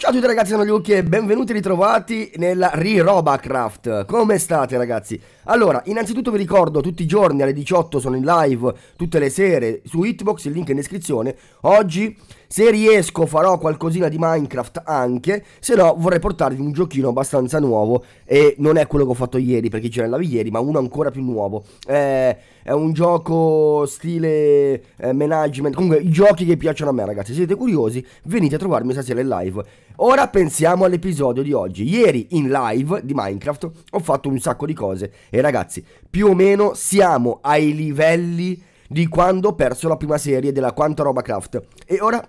Ciao a tutti ragazzi, sono Luki e benvenuti ritrovati nella Rirobacraft. Come state ragazzi? Allora, innanzitutto vi ricordo, tutti i giorni alle 18 sono in live, tutte le sere, su Hitbox, il link è in descrizione. Oggi se riesco farò qualcosina di Minecraft anche, se no vorrei portarvi un giochino abbastanza nuovo e non è quello che ho fatto ieri perché ce l'avevo ieri, ma uno ancora più nuovo. Eh, è un gioco stile eh, management, comunque i giochi che piacciono a me ragazzi, se siete curiosi venite a trovarmi stasera in live. Ora pensiamo all'episodio di oggi. Ieri in live di Minecraft ho fatto un sacco di cose e ragazzi, più o meno siamo ai livelli di quando ho perso la prima serie della Quanta Roba Craft. E ora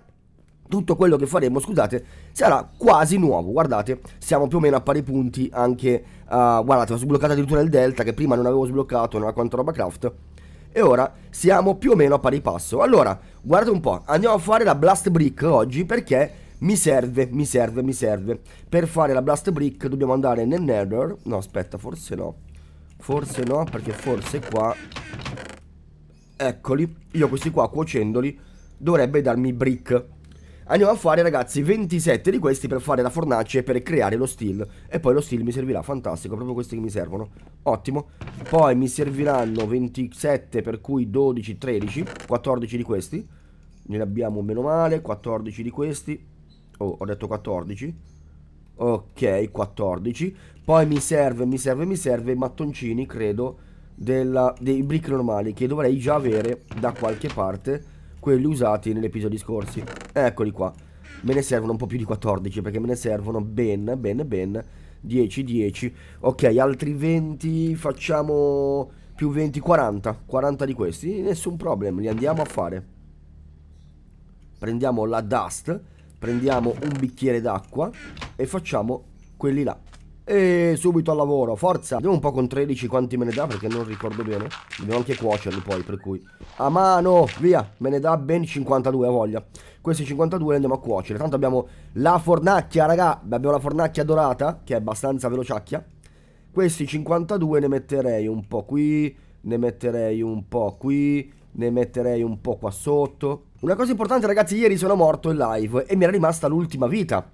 tutto quello che faremo, scusate, sarà quasi nuovo. Guardate, siamo più o meno a pari punti anche... Uh, guardate, ho sbloccato addirittura il Delta che prima non avevo sbloccato, non era quanto roba craft. E ora siamo più o meno a pari passo. Allora, guardate un po', andiamo a fare la Blast Brick oggi perché mi serve, mi serve, mi serve. Per fare la Blast Brick dobbiamo andare nel Nether. No, aspetta, forse no. Forse no, perché forse qua... Eccoli, io questi qua cuocendoli dovrebbe darmi brick Andiamo a fare ragazzi 27 di questi per fare la fornace e per creare lo steel E poi lo steel mi servirà, fantastico, proprio questi che mi servono Ottimo Poi mi serviranno 27 per cui 12, 13, 14 di questi Ne abbiamo meno male, 14 di questi Oh, ho detto 14 Ok, 14 Poi mi serve, mi serve, mi serve i mattoncini, credo della, Dei brick normali che dovrei già avere da qualche parte quelli usati negli episodi scorsi. Eccoli qua. Me ne servono un po' più di 14 perché me ne servono ben, ben, ben 10, 10. Ok, altri 20, facciamo più 20, 40. 40 di questi, nessun problema, li andiamo a fare. Prendiamo la dust, prendiamo un bicchiere d'acqua e facciamo quelli là. E subito al lavoro, forza Vediamo un po' con 13 quanti me ne dà perché non ricordo bene Dobbiamo anche cuocerli poi per cui A mano, via, me ne dà ben 52 a voglia Questi 52 li andiamo a cuocere Tanto abbiamo la fornacchia raga Abbiamo la fornacchia dorata che è abbastanza velociacchia Questi 52 ne metterei un po' qui Ne metterei un po' qui Ne metterei un po' qua sotto Una cosa importante ragazzi, ieri sono morto in live E mi era rimasta l'ultima vita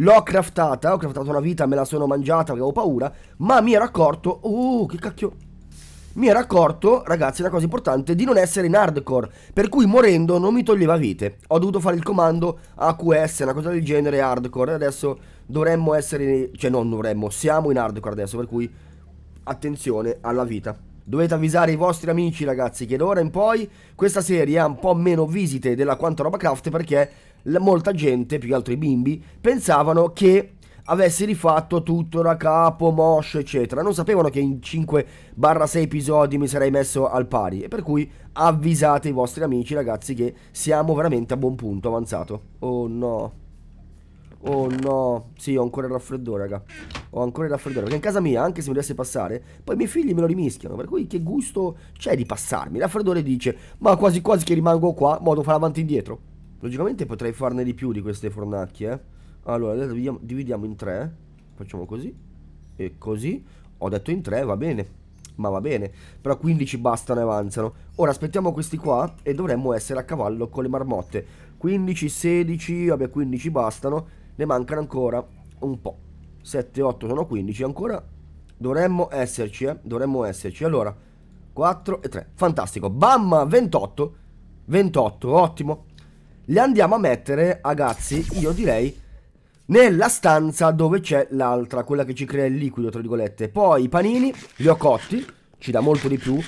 L'ho craftata, ho craftato la vita, me la sono mangiata perché avevo paura, ma mi ero accorto, uh, che cacchio. Mi ero accorto, ragazzi, una cosa importante, di non essere in hardcore, per cui morendo non mi toglieva vite. Ho dovuto fare il comando AQS, una cosa del genere hardcore, adesso dovremmo essere, cioè non dovremmo, siamo in hardcore adesso, per cui attenzione alla vita. Dovete avvisare i vostri amici ragazzi che da ora in poi questa serie ha un po' meno visite della quanta roba craft perché la, molta gente, più che altro i bimbi, pensavano che avessi rifatto tutto da capo, moscio, eccetera. Non sapevano che in 5-6 episodi mi sarei messo al pari. E per cui avvisate i vostri amici, ragazzi, che siamo veramente a buon punto avanzato. Oh no. Oh no. Sì, ho ancora il raffreddore, raga. Ho ancora il raffreddore. Perché in casa mia, anche se mi dovesse passare, poi i miei figli me lo rimischiano. Per cui che gusto c'è di passarmi. Il raffreddore dice, ma quasi quasi che rimango qua, modo fare avanti e indietro. Logicamente potrei farne di più di queste fornacchie. Eh. Allora, adesso dividiamo, in tre. Facciamo così. E così. Ho detto in tre, va bene. Ma va bene. Però 15 bastano e avanzano. Ora aspettiamo questi qua e dovremmo essere a cavallo con le marmotte. 15, 16, vabbè 15 bastano. Ne mancano ancora un po'. 7, 8 sono 15 ancora. Dovremmo esserci, eh. Dovremmo esserci. Allora, 4 e 3. Fantastico. Bam! 28. 28, ottimo le andiamo a mettere, ragazzi, io direi, nella stanza dove c'è l'altra, quella che ci crea il liquido, tra virgolette. Poi i panini li ho cotti, ci dà molto di più.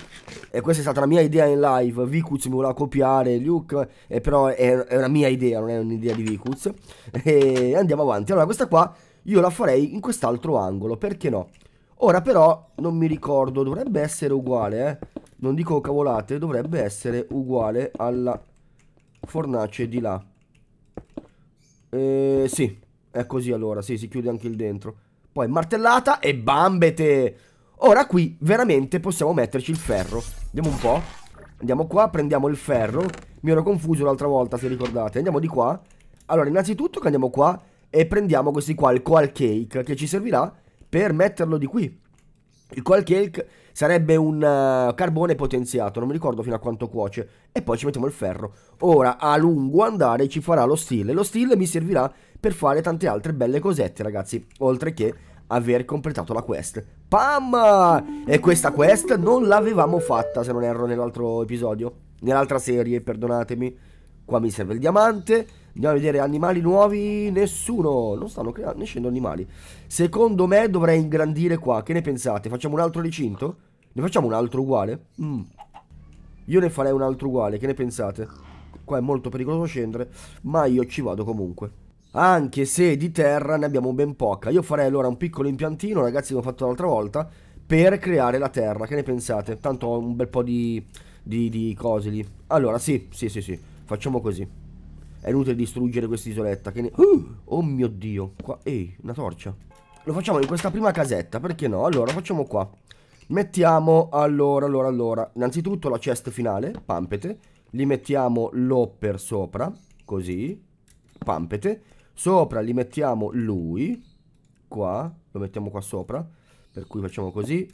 E questa è stata la mia idea in live. Vicuz mi voleva copiare Luke, eh, però è, è, una mia idea, non è un'idea di Vicuz. E andiamo avanti. Allora, questa qua io la farei in quest'altro angolo, perché no? Ora però non mi ricordo, dovrebbe essere uguale, eh. Non dico cavolate, dovrebbe essere uguale alla Fornace di là. Eh, sì, è così allora, sì, si chiude anche il dentro. Poi martellata e bambete! Ora qui veramente possiamo metterci il ferro. Andiamo un po'. Andiamo qua, prendiamo il ferro. Mi ero confuso l'altra volta, se ricordate. Andiamo di qua. Allora, innanzitutto andiamo qua e prendiamo questi qua, il coal cake, che ci servirà per metterlo di qui. Il coal cake Sarebbe un uh, carbone potenziato, non mi ricordo fino a quanto cuoce. E poi ci mettiamo il ferro. Ora, a lungo andare ci farà lo e Lo stile mi servirà per fare tante altre belle cosette, ragazzi. Oltre che aver completato la quest. Pam! E questa quest non l'avevamo fatta, se non erro, nell'altro episodio. Nell'altra serie, perdonatemi. Qua mi serve il diamante. Andiamo a vedere animali nuovi. Nessuno. Non stanno creando, nascendo animali. Secondo me dovrei ingrandire qua. Che ne pensate? Facciamo un altro recinto? Ne facciamo un altro uguale? Mm. Io ne farei un altro uguale, che ne pensate? Qua è molto pericoloso scendere, ma io ci vado comunque. Anche se di terra ne abbiamo ben poca. Io farei allora un piccolo impiantino, ragazzi, come ho fatto l'altra volta, per creare la terra. Che ne pensate? Tanto ho un bel po' di, di, di cose lì. Allora, sì, sì, sì, sì. Facciamo così. È inutile distruggere questa isoletta. Che ne... Uh, oh mio Dio. Qua... Ehi, una torcia. Lo facciamo in questa prima casetta, perché no? Allora, facciamo qua. Mettiamo allora, allora, allora, innanzitutto la chest finale, pampete, li mettiamo l'hopper sopra, così, pampete, sopra li mettiamo lui, qua, lo mettiamo qua sopra, per cui facciamo così,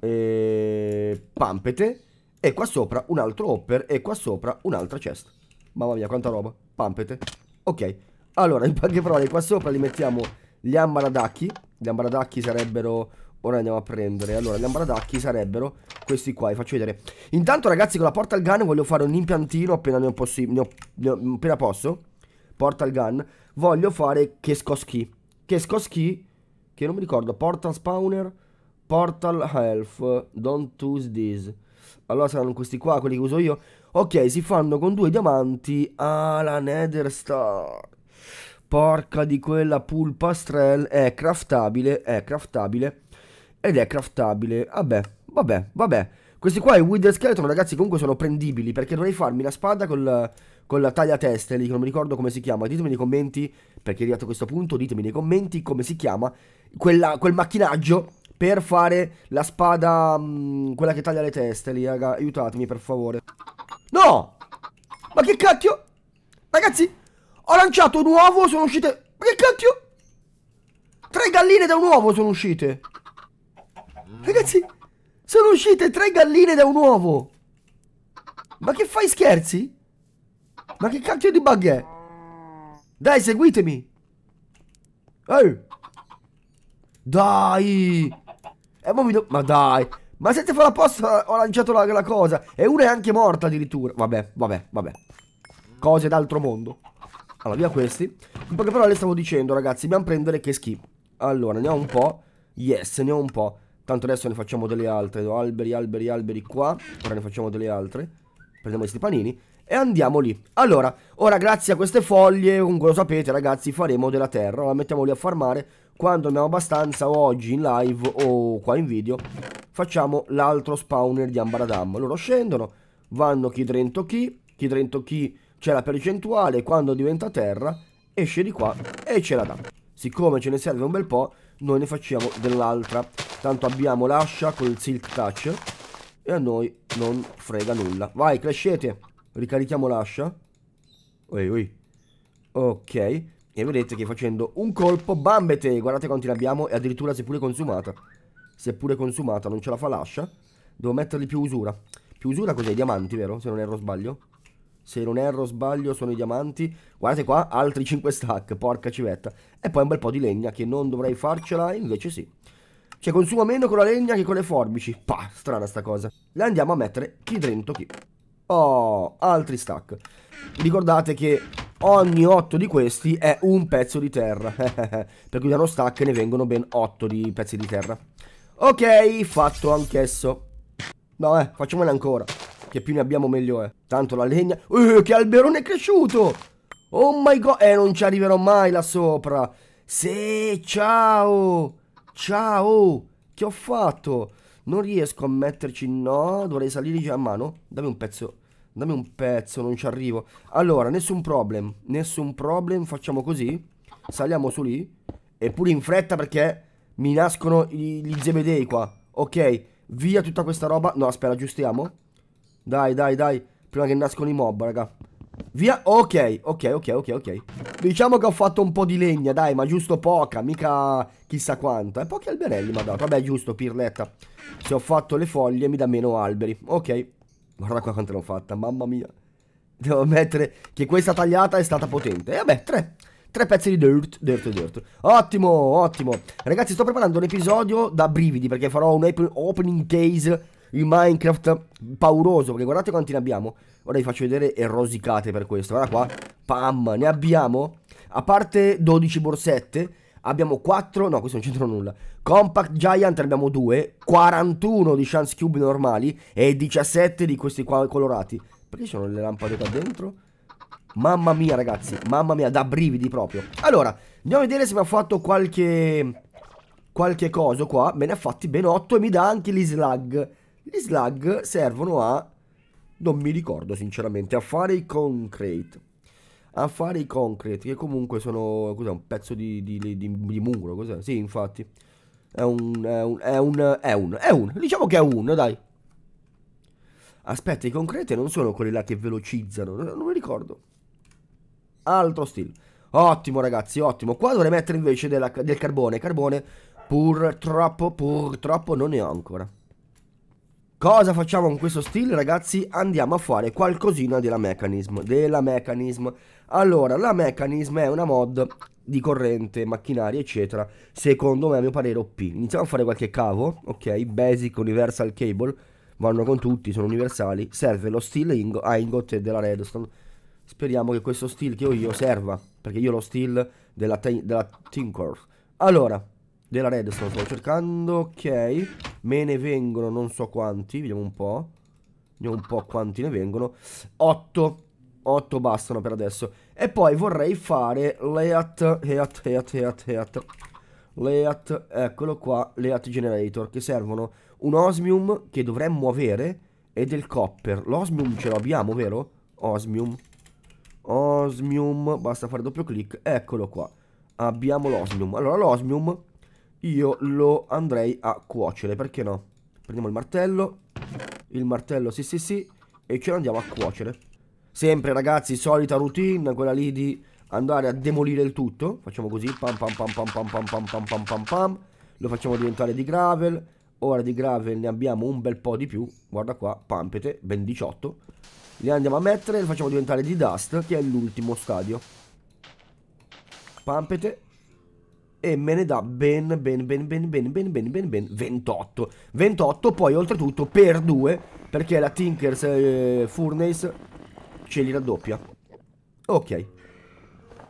e... pampete, e qua sopra un altro hopper e qua sopra un'altra chest. Mamma mia, quanta roba, pampete. Ok, allora, in poche parole, qua sopra li mettiamo gli ambaradacchi, gli ambaradacchi sarebbero Ora andiamo a prendere Allora gli ambradacchi sarebbero questi qua Vi faccio vedere Intanto ragazzi con la portal gun voglio fare un impiantino appena ne ho, ne appena posso Portal gun Voglio fare che scoschi Che scoschi Che non mi ricordo Portal spawner Portal health Don't use this Allora saranno questi qua quelli che uso io Ok si fanno con due diamanti Ah la nether star Porca di quella pulpa È craftabile È craftabile ed è craftabile. Vabbè, vabbè, vabbè. Questi qua, i Wither Skeleton, ragazzi, comunque sono prendibili, perché dovrei farmi la spada col, con la taglia testa, lì, non mi ricordo come si chiama. Ditemi nei commenti, perché è arrivato a questo punto, ditemi nei commenti come si chiama quella, quel macchinaggio per fare la spada, mh, mm, quella che taglia le teste lì, raga. Aiutatemi, per favore. No! Ma che cacchio? Ragazzi, ho lanciato un uovo, sono uscite... Ma che cacchio? Tre galline da un uovo sono uscite. Ragazzi, sono uscite tre galline da un uovo. Ma che fai scherzi? Ma che cacchio di bug è? Dai, seguitemi. Ehi. Dai. E eh, do... Ma dai. Ma fa la posta ho lanciato la, la cosa. E una è anche morta addirittura. Vabbè, vabbè, vabbè. Cose d'altro mondo. Allora, via questi. In poche parole stavo dicendo, ragazzi, dobbiamo prendere che schifo. Allora, ne ho un po'. Yes, ne ho un po'. Tanto adesso ne facciamo delle altre. Alberi, alberi, alberi qua. Ora ne facciamo delle altre. Prendiamo questi panini. E andiamo lì. Allora, ora grazie a queste foglie, comunque lo sapete ragazzi, faremo della terra. La mettiamo lì a farmare. Quando abbiamo abbastanza, o oggi in live o qua in video, facciamo l'altro spawner di Ambaradam. Loro scendono, vanno chi drento chi, chi drento chi c'è la percentuale, quando diventa terra esce di qua e ce la dà. Siccome ce ne serve un bel po', noi ne facciamo dell'altra. Tanto abbiamo l'ascia con il silk touch e a noi non frega nulla. Vai, crescete. Ricarichiamo l'ascia. Oi, oi. Ok. E vedete che facendo un colpo, bambete, guardate quanti ne abbiamo e addirittura seppure consumata. Seppure consumata, non ce la fa l'ascia. Devo mettergli più usura. Più usura cos'è? Diamanti, vero? Se non erro sbaglio se non erro sbaglio sono i diamanti, guardate qua, altri 5 stack, porca civetta, e poi un bel po' di legna che non dovrei farcela, invece sì. Cioè consuma meno con la legna che con le forbici, pah, strana sta cosa. Le andiamo a mettere chi dentro chi. Oh, altri stack. Ricordate che ogni 8 di questi è un pezzo di terra, per cui da uno stack ne vengono ben 8 di pezzi di terra. Ok, fatto anch'esso. No, eh, facciamone ancora. Che più ne abbiamo meglio è. Tanto la legna... Uh, che alberone è cresciuto! Oh my god! Eh, non ci arriverò mai là sopra! Sì, ciao! Ciao! Che ho fatto? Non riesco a metterci... No, dovrei salire già a mano. Dammi un pezzo... Dammi un pezzo, non ci arrivo. Allora, nessun problem. Nessun problem, facciamo così. Saliamo su lì. Eppure in fretta perché mi nascono gli zebedei qua. Ok, via tutta questa roba. No, aspetta, aggiustiamo. Dai, dai, dai. Prima che nascono i mob, raga. Via. Ok, ok, ok, ok, ok. Diciamo che ho fatto un po' di legna, dai, ma giusto poca, mica chissà quanta. E pochi alberelli ma dato. Vabbè, giusto, pirletta. Se ho fatto le foglie mi dà meno alberi. Ok. Guarda qua quante l'ho fatta, mamma mia. Devo ammettere che questa tagliata è stata potente. E vabbè, tre. Tre pezzi di dirt, dirt, dirt. Ottimo, ottimo. Ragazzi, sto preparando un episodio da brividi perché farò un opening case il Minecraft pauroso, perché guardate quanti ne abbiamo. Ora vi faccio vedere e rosicate per questo. Guarda qua, pam, ne abbiamo, a parte 12 borsette, abbiamo 4, no questo non c'entra nulla, Compact Giant abbiamo 2, 41 di Chance Cube normali e 17 di questi qua colorati. Perché ci sono le lampade qua dentro? Mamma mia ragazzi, mamma mia, da brividi proprio. Allora, andiamo a vedere se mi ha fatto qualche... Qualche cosa qua, me ne ha fatti ben 8 e mi dà anche gli slug gli slug servono a... non mi ricordo sinceramente, a fare i concrete. A fare i concrete, che comunque sono... cos'è? Un pezzo di, di, di, di muro, cos'è? Sì, infatti. È un, è un... è un... è un... è un... diciamo che è un, dai. Aspetta, i concrete non sono quelli là che velocizzano, non mi ricordo. Altro stile. Ottimo ragazzi, ottimo. Qua dovrei mettere invece della, del carbone. Carbone purtroppo, purtroppo non ne ho ancora. Cosa facciamo con questo stile ragazzi? Andiamo a fare qualcosina della mechanism, della mechanism. Allora, la mechanism è una mod di corrente, macchinari eccetera, secondo me a mio parere OP. Iniziamo a fare qualche cavo, ok? Basic, universal cable, vanno con tutti, sono universali. Serve lo steel ingo ah, ingot e della redstone. Speriamo che questo steel che ho io serva, perché io ho lo steel della, della Tinker. Allora, della redstone sto cercando, ok. Me ne vengono non so quanti, vediamo un po'. Vediamo un po' quanti ne vengono. 8. 8 bastano per adesso. E poi vorrei fare layout layout layout layout Leat. Leat, eccolo qua, layout Generator, che servono un osmium che dovremmo avere e del copper. L'osmium ce l'abbiamo, vero? Osmium. Osmium, basta fare doppio clic, eccolo qua. Abbiamo l'osmium. Allora l'osmium io lo andrei a cuocere, perché no? Prendiamo il martello, il martello sì sì sì, e ce l'andiamo a cuocere. Sempre ragazzi, solita routine, quella lì di andare a demolire il tutto. Facciamo così, pam pam pam pam pam pam pam pam pam pam pam. Lo facciamo diventare di gravel. Ora di gravel ne abbiamo un bel po' di più. Guarda qua, pampete, ben 18. Li andiamo a mettere e lo facciamo diventare di dust, che è l'ultimo stadio. Pampete, e me ne dà ben ben ben ben ben ben ben ben ben 28 28 poi oltretutto per 2 perché la Tinkers eh, Furnace ce li raddoppia ok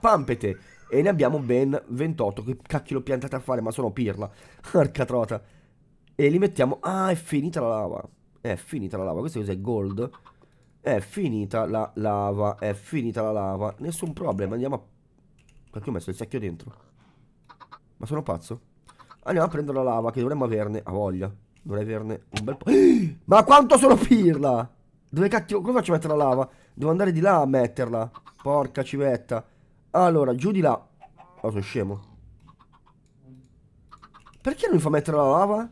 pampete e ne abbiamo ben 28 che cacchio l'ho piantata a fare ma sono pirla arca trota e li mettiamo ah è finita la lava è finita la lava questo cos'è gold è finita la lava è finita la lava nessun problema andiamo a perché ho messo il secchio dentro ma sono pazzo? Andiamo a prendere la lava che dovremmo averne. A voglia. Dovrei averne un bel po'. Ma quanto sono pirla! Dove cattivo Come faccio a mettere la lava? Devo andare di là a metterla. Porca civetta. Allora, giù di là. Oh, sono scemo. Perché non mi fa mettere la lava?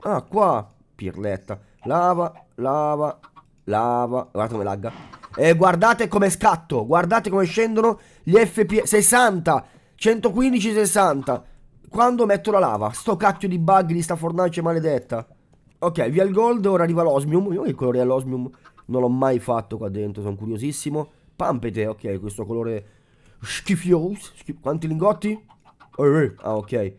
Ah, qua. Pirletta. Lava, lava, lava. Guardate come lagga. E guardate come scatto. Guardate come scendono gli FPS. 60. 115, 60. Quando metto la lava? Sto cacchio di bug di sta fornace maledetta. Ok, via il gold, ora arriva l'osmium. Io che colore è l'osmium? Non l'ho mai fatto qua dentro, sono curiosissimo. Pampete, ok, questo colore schifioso. Schif Quanti lingotti? Eh, ah, ok.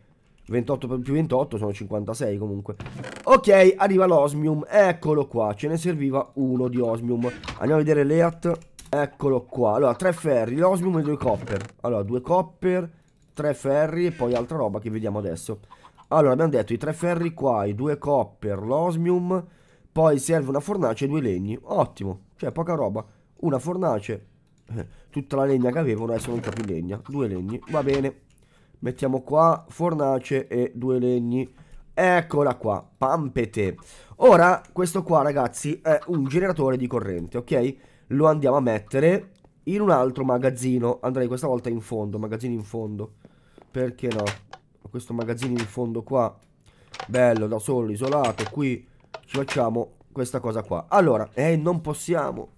28 più 28 sono 56 comunque. Ok, arriva l'osmium. Eccolo qua, ce ne serviva uno di osmium. Andiamo a vedere l'EAT. Eccolo qua. Allora, tre ferri, l'osmium e due copper. Allora, due copper tre ferri e poi altra roba che vediamo adesso. Allora, abbiamo detto i tre ferri qua, i due copper, l'osmium, poi serve una fornace e due legni. Ottimo, cioè poca roba. Una fornace, eh, tutta la legna che avevo, adesso non c'è più legna. Due legni, va bene. Mettiamo qua fornace e due legni. Eccola qua, pampete. Ora, questo qua ragazzi è un generatore di corrente, ok? Lo andiamo a mettere in un altro magazzino. Andrei questa volta in fondo, magazzino in fondo. Perché no? Questo magazzino in fondo qua, bello, da solo, isolato, qui ci facciamo questa cosa qua. Allora, eh, non possiamo.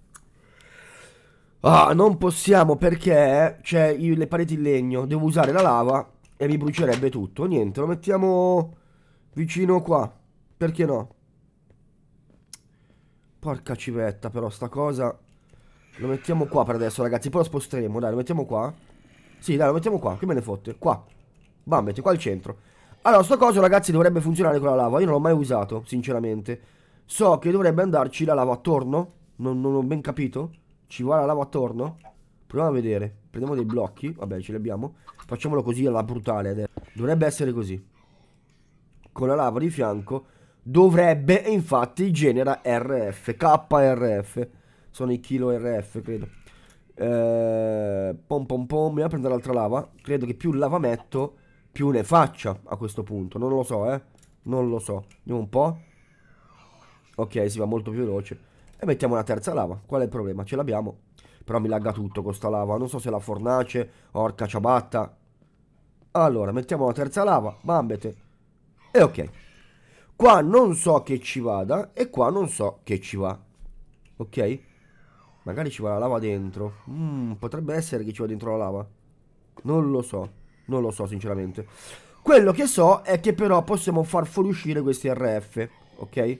Ah, non possiamo perché c'è le pareti in legno, devo usare la lava e mi brucierebbe tutto. Niente, lo mettiamo vicino qua, perché no? Porca civetta però, sta cosa... Lo mettiamo qua per adesso, ragazzi. Poi lo sposteremo, dai, lo mettiamo qua. Sì, dai, lo mettiamo qua. Che me ne fotte? Qua. Bam, metti qua al centro. Allora, sto coso, ragazzi, dovrebbe funzionare con la lava. Io non l'ho mai usato, sinceramente. So che dovrebbe andarci la lava attorno. Non, non ho ben capito. Ci vuole la lava attorno? Proviamo a vedere. Prendiamo dei blocchi. Vabbè, ce li abbiamo. Facciamolo così alla brutale. Adesso. Eh. Dovrebbe essere così. Con la lava di fianco. Dovrebbe, e infatti, genera RF. KRF. Sono i kilo RF, credo. Eh, pom pom pom, andiamo a prendere l'altra lava. Credo che più lava metto, più ne faccia a questo punto. Non lo so, eh. Non lo so. Andiamo un po'. Ok, si va molto più veloce. E mettiamo una terza lava. Qual è il problema? Ce l'abbiamo. Però mi lagga tutto con sta lava. Non so se la fornace, orca ciabatta. Allora, mettiamo la terza lava. Bambete. E ok. Qua non so che ci vada e qua non so che ci va. Ok? Magari ci va la lava dentro. Mm, potrebbe essere che ci va dentro la lava. Non lo so. Non lo so, sinceramente. Quello che so è che però possiamo far fuoriuscire questi RF. Ok?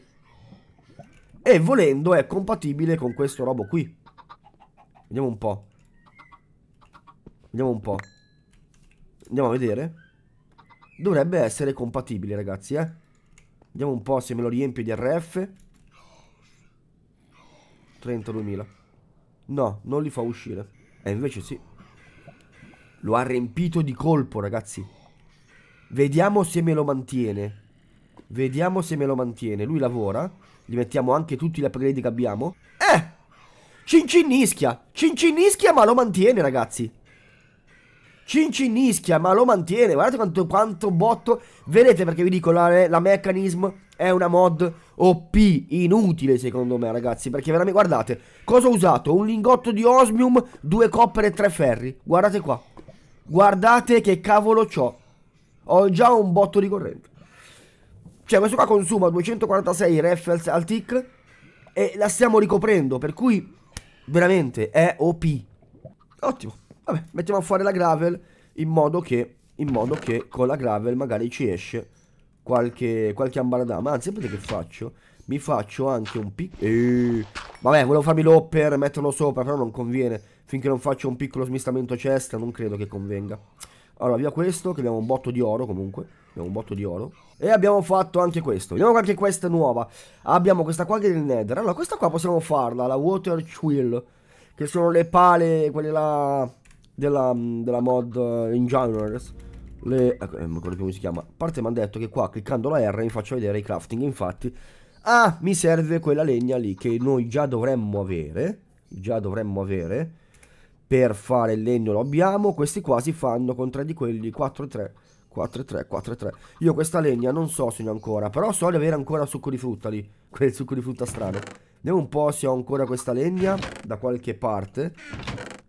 E volendo è compatibile con questo robo qui. Vediamo un po'. Vediamo un po'. Andiamo a vedere. Dovrebbe essere compatibile, ragazzi, eh. Vediamo un po' se me lo riempie di RF. 32.000. No, non li fa uscire. E invece sì. Lo ha riempito di colpo, ragazzi. Vediamo se me lo mantiene. Vediamo se me lo mantiene. Lui lavora. Gli mettiamo anche tutti gli upgrade che abbiamo. Eh! Cincinnischia! Cincinnischia ma lo mantiene, ragazzi. Cincin ischia, ma lo mantiene. Guardate quanto, quanto botto. Vedete perché vi dico, la, la Mechanism è una mod OP, inutile secondo me ragazzi, perché veramente, guardate, cosa ho usato? Un lingotto di osmium, due coppere e tre ferri, guardate qua, guardate che cavolo ho, ho già un botto di corrente. Cioè questo qua consuma 246 ref al tick e la stiamo ricoprendo, per cui veramente è OP. Ottimo. Vabbè, mettiamo fuori la gravel in modo che, in modo che con la gravel magari ci esce qualche, qualche ambaradama. Anzi, sapete che faccio? Mi faccio anche un piccolo... Eh, vabbè, volevo farmi l'opper, metterlo sopra, però non conviene. Finché non faccio un piccolo smistamento a cesta, non credo che convenga. Allora, via questo, che abbiamo un botto di oro comunque. Abbiamo un botto di oro. E abbiamo fatto anche questo. Vediamo qualche quest nuova. Abbiamo questa qua che è del Nether. Allora, questa qua possiamo farla, la Water Quill. Che sono le pale, quelle là della, mm, della mod eh, in genres le, ecco, eh, ricordo più come si chiama. A parte mi hanno detto che qua cliccando la R mi faccio vedere i crafting. Infatti, ah, mi serve quella legna lì che noi già dovremmo avere. Già dovremmo avere. Per fare il legno lo abbiamo. Questi qua si fanno con tre di quelli. 4 3. 4 3, 4 3. Io questa legna non so se ne ho ancora. Però so di avere ancora succo di frutta lì. Quel succo di frutta strano. Vediamo un po' se ho ancora questa legna da qualche parte.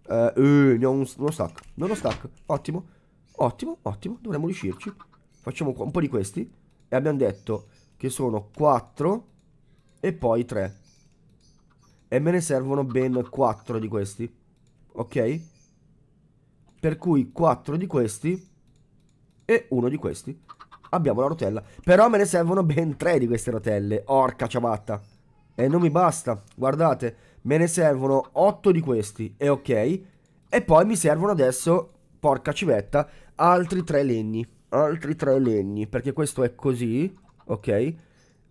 Eh, eh ne ho un, uno stack. Non lo stack. Ottimo. Ottimo, ottimo. Dovremmo riuscirci. Facciamo un po' di questi. E abbiamo detto che sono 4 e poi 3. E me ne servono ben 4 di questi. Ok? Per cui 4 di questi e uno di questi. Abbiamo la rotella. Però me ne servono ben 3 di queste rotelle. Orca ciabatta. E non mi basta. Guardate. Me ne servono 8 di questi, è ok. E poi mi servono adesso, porca civetta, altri 3 legni. Altri 3 legni, perché questo è così, ok?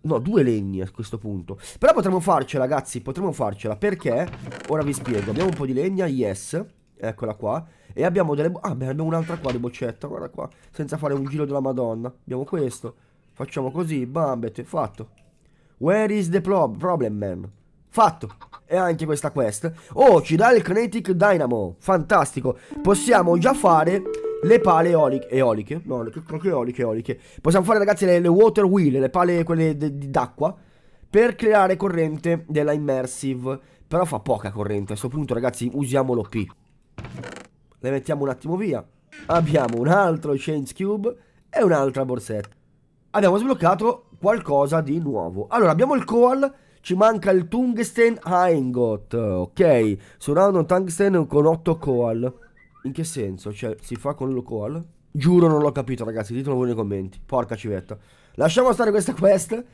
No, due legni a questo punto. Però potremmo farcela, ragazzi, potremmo farcela. Perché? Ora vi spiego. Abbiamo un po' di legna, yes. Eccola qua. E abbiamo delle... Ah, beh, abbiamo un'altra qua di boccetta, guarda qua. Senza fare un giro della madonna. Abbiamo questo. Facciamo così, bambet, fatto. Where is the problem, man? Fatto. E anche questa quest. Oh, ci dà il Kinetic Dynamo. Fantastico. Possiamo già fare le pale eoliche, eoliche? no, le, eoliche, eoliche. Possiamo fare ragazzi le, le water wheel, le pale quelle d'acqua, per creare corrente della immersive. Però fa poca corrente, a questo punto ragazzi usiamo l'OP. Le mettiamo un attimo via. Abbiamo un altro change cube e un'altra borsetta. Abbiamo sbloccato qualcosa di nuovo. Allora, abbiamo il Coal ci manca il tungsten a ingot, ok? Suonano un tungsten con 8 coal. In che senso? Cioè, si fa con lo coal? Giuro non l'ho capito, ragazzi, ditelo voi nei commenti. Porca civetta. Lasciamo stare questa quest.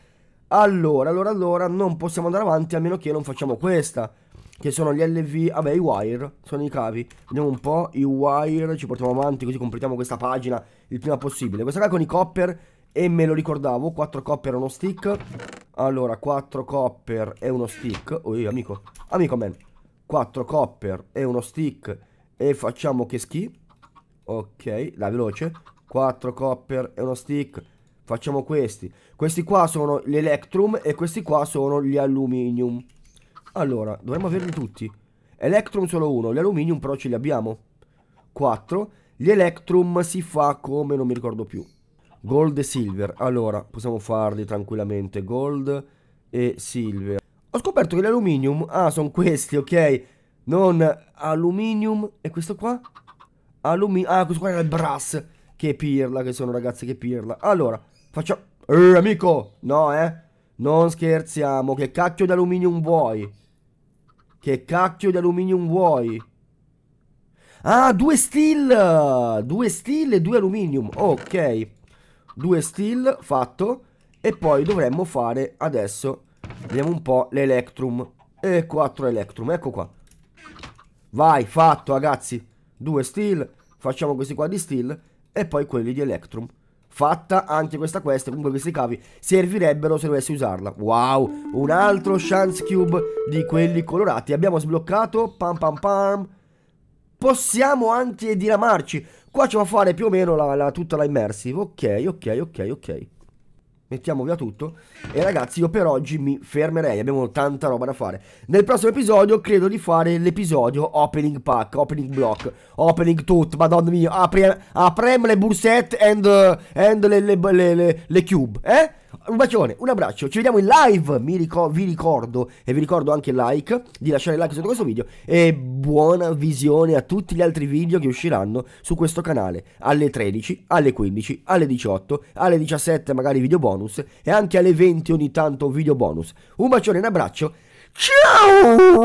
Allora, allora, allora, non possiamo andare avanti a meno che non facciamo questa. Che sono gli LV, vabbè, i wire, sono i cavi. Vediamo un po', i wire, ci portiamo avanti così completiamo questa pagina il prima possibile. Questa qua con i copper e me lo ricordavo, 4 copper e uno stick. Allora, 4 copper e uno stick. Oh, amico. Amico man. 4 copper e uno stick. E facciamo che schi. Ok, la veloce. 4 copper e uno stick. Facciamo questi. Questi qua sono gli electrum e questi qua sono gli aluminium. Allora, dovremmo averli tutti. Electrum solo uno, gli aluminium però ce li abbiamo. 4. Gli electrum si fa come non mi ricordo più. Gold e silver. Allora, possiamo farli tranquillamente. Gold e silver. Ho scoperto che l'aluminium... Ah, sono questi, ok. Non aluminium. E questo qua? Alumi... Ah, questo qua era il brass. Che pirla che sono, ragazzi, che pirla. Allora, facciamo... Eh, amico! No, eh? Non scherziamo. Che cacchio di aluminium vuoi? Che cacchio di aluminium vuoi? Ah, due steel! Due steel e due aluminium. Ok due steel fatto e poi dovremmo fare adesso, vediamo un po', l'electrum e 4 electrum, ecco qua. Vai, fatto ragazzi, due steel, facciamo questi qua di steel e poi quelli di electrum. Fatta anche questa quest, comunque questi cavi servirebbero se dovessi usarla. Wow, un altro chance cube di quelli colorati. Abbiamo sbloccato, pam pam pam, possiamo anche diramarci. Qua ci va a fare più o meno la, la, tutta la immersive. Ok, ok, ok, ok. Mettiamo via tutto. E ragazzi, io per oggi mi fermerei. Abbiamo tanta roba da fare. Nel prossimo episodio credo di fare l'episodio opening pack, opening block, opening tut. Madonna mia. Apriamo le bursette and, uh, and le, le, le, le, cube. Eh? Un bacione, un abbraccio, ci vediamo in live, rico- vi ricordo e vi ricordo anche il like, di lasciare il like sotto questo video e buona visione a tutti gli altri video che usciranno su questo canale alle 13, alle 15, alle 18, alle 17 magari video bonus e anche alle 20 ogni tanto video bonus. Un bacione, un abbraccio, ciao!